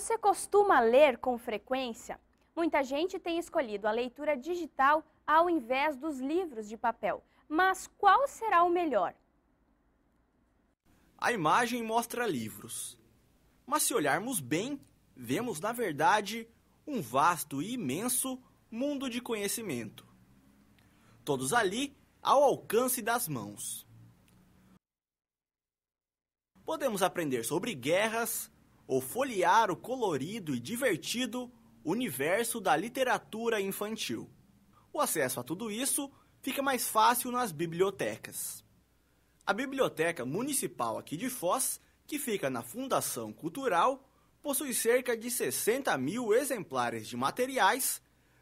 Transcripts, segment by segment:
Você costuma ler com frequência? Muita gente tem escolhido a leitura digital ao invés dos livros de papel. Mas qual será o melhor? A imagem mostra livros. Mas se olharmos bem, vemos na verdade um vasto e imenso mundo de conhecimento. Todos ali ao alcance das mãos. Podemos aprender sobre guerras, ou folhear o colorido e divertido universo da literatura infantil. O acesso a tudo isso fica mais fácil nas bibliotecas. A Biblioteca Municipal aqui de Foz, que fica na Fundação Cultural, possui cerca de 60 mil exemplares de materiais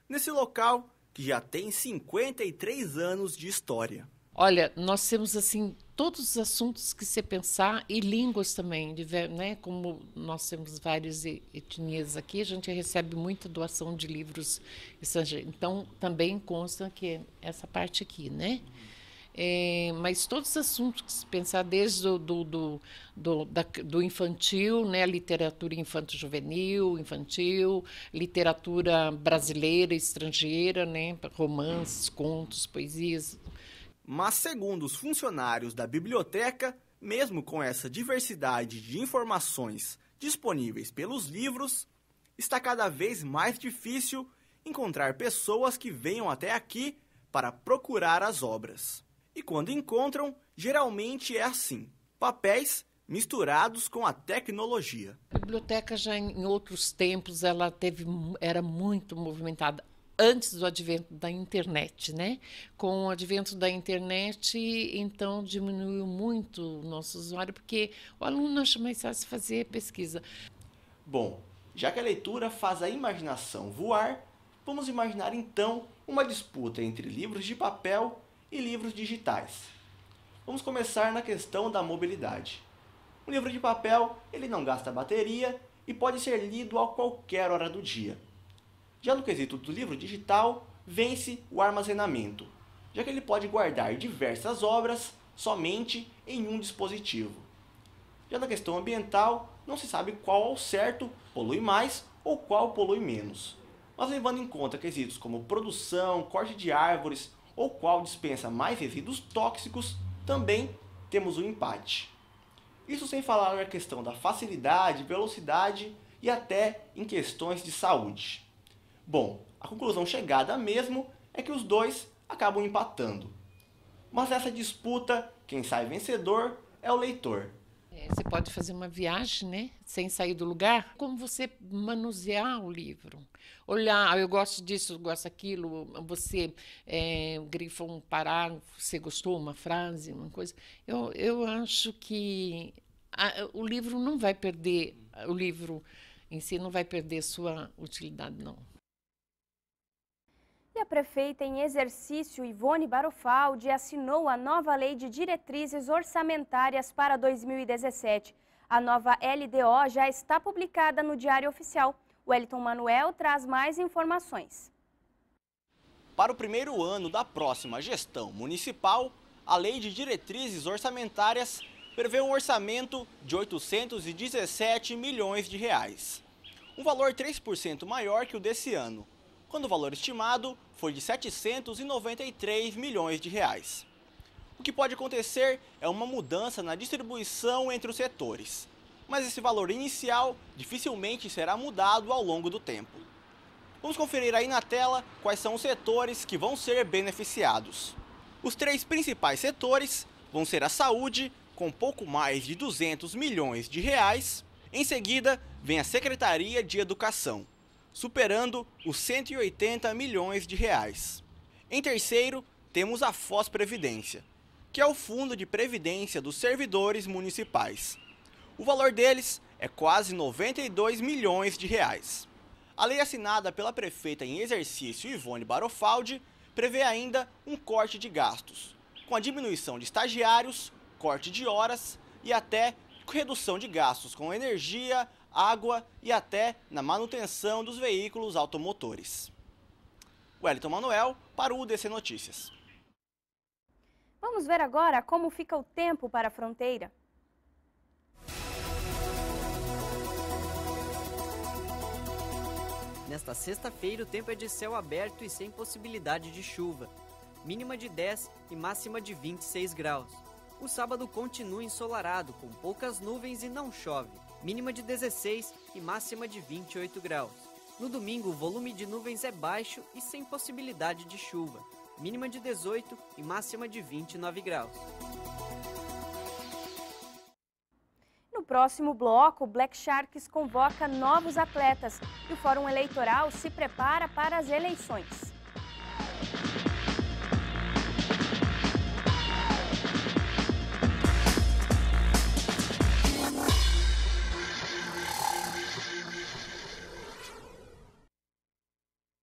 nesse local que já tem 53 anos de história. Olha, nós temos assim todos os assuntos que você pensar e línguas também, né? Como nós temos várias etnias aqui, a gente recebe muita doação de livros estrangeiros. Então também consta que é essa parte aqui, né? É, mas todos os assuntos que se pensar, desde o, do, do, do, da, do infantil, né, literatura infanto-juvenil, infantil, literatura brasileira, estrangeira, né, romances, contos, poesias, mas, segundo os funcionários da biblioteca, mesmo com essa diversidade de informações disponíveis pelos livros, está cada vez mais difícil encontrar pessoas que venham até aqui para procurar as obras. E quando encontram, geralmente é assim: papéis misturados com a tecnologia. A biblioteca já em outros tempos ela teve era muito movimentada antes do advento da internet, né? Com o advento da internet, então diminuiu muito o nosso usuário, porque o aluno acha mais fácil fazer pesquisa. Bom, já que a leitura faz a imaginação voar, vamos imaginar então uma disputa entre livros de papel e livros digitais. Vamos começar na questão da mobilidade. Um livro de papel, ele não gasta bateria e pode ser lido a qualquer hora do dia. Já no quesito do livro digital, vence o armazenamento, já que ele pode guardar diversas obras somente em um dispositivo. Já na questão ambiental, não se sabe qual ao certo polui mais ou qual polui menos. Mas levando em conta quesitos como produção, corte de árvores ou qual dispensa mais resíduos tóxicos, também temos um empate. Isso sem falar na questão da facilidade, velocidade e até em questões de saúde. Bom, a conclusão chegada mesmo é que os dois acabam empatando. Mas nessa disputa, quem sai vencedor é o leitor. É, você pode fazer uma viagem, né? Sem sair do lugar. Como você manusear o livro? Olhar, ah, eu gosto disso, eu gosto daquilo. Você é, grifa um parágrafo, você gostou uma frase, uma coisa. Eu, eu acho que a, o livro não vai perder, o livro em si não vai perder sua utilidade, não. E a prefeita em exercício, Ivone Barofaldi, assinou a nova Lei de Diretrizes Orçamentárias para 2017. A nova LDO já está publicada no Diário Oficial. O Wellington Manuel traz mais informações. Para o primeiro ano da próxima gestão municipal, a Lei de Diretrizes Orçamentárias prevê um orçamento de 817 milhões de reais. Um valor 3% maior que o desse ano quando o valor estimado foi de 793 milhões de reais. O que pode acontecer é uma mudança na distribuição entre os setores, mas esse valor inicial dificilmente será mudado ao longo do tempo. Vamos conferir aí na tela quais são os setores que vão ser beneficiados. Os três principais setores vão ser a saúde, com pouco mais de 200 milhões de reais. Em seguida, vem a Secretaria de Educação, superando os 180 milhões de reais. Em terceiro, temos a FOS Previdência, que é o Fundo de Previdência dos Servidores Municipais. O valor deles é quase 92 milhões de reais. A lei assinada pela prefeita em exercício Ivone Barofaldi prevê ainda um corte de gastos, com a diminuição de estagiários, corte de horas e até redução de gastos com energia, água e até na manutenção dos veículos automotores. Wellington Manuel para o UDC Notícias. Vamos ver agora como fica o tempo para a fronteira. Nesta sexta-feira, o tempo é de céu aberto e sem possibilidade de chuva. Mínima de 10 e máxima de 26 graus. O sábado continua ensolarado, com poucas nuvens e não chove, mínima de 16 e máxima de 28 graus. No domingo, o volume de nuvens é baixo e sem possibilidade de chuva, mínima de 18 e máxima de 29 graus. No próximo bloco, o Black Sharks convoca novos atletas e o Fórum Eleitoral se prepara para as eleições.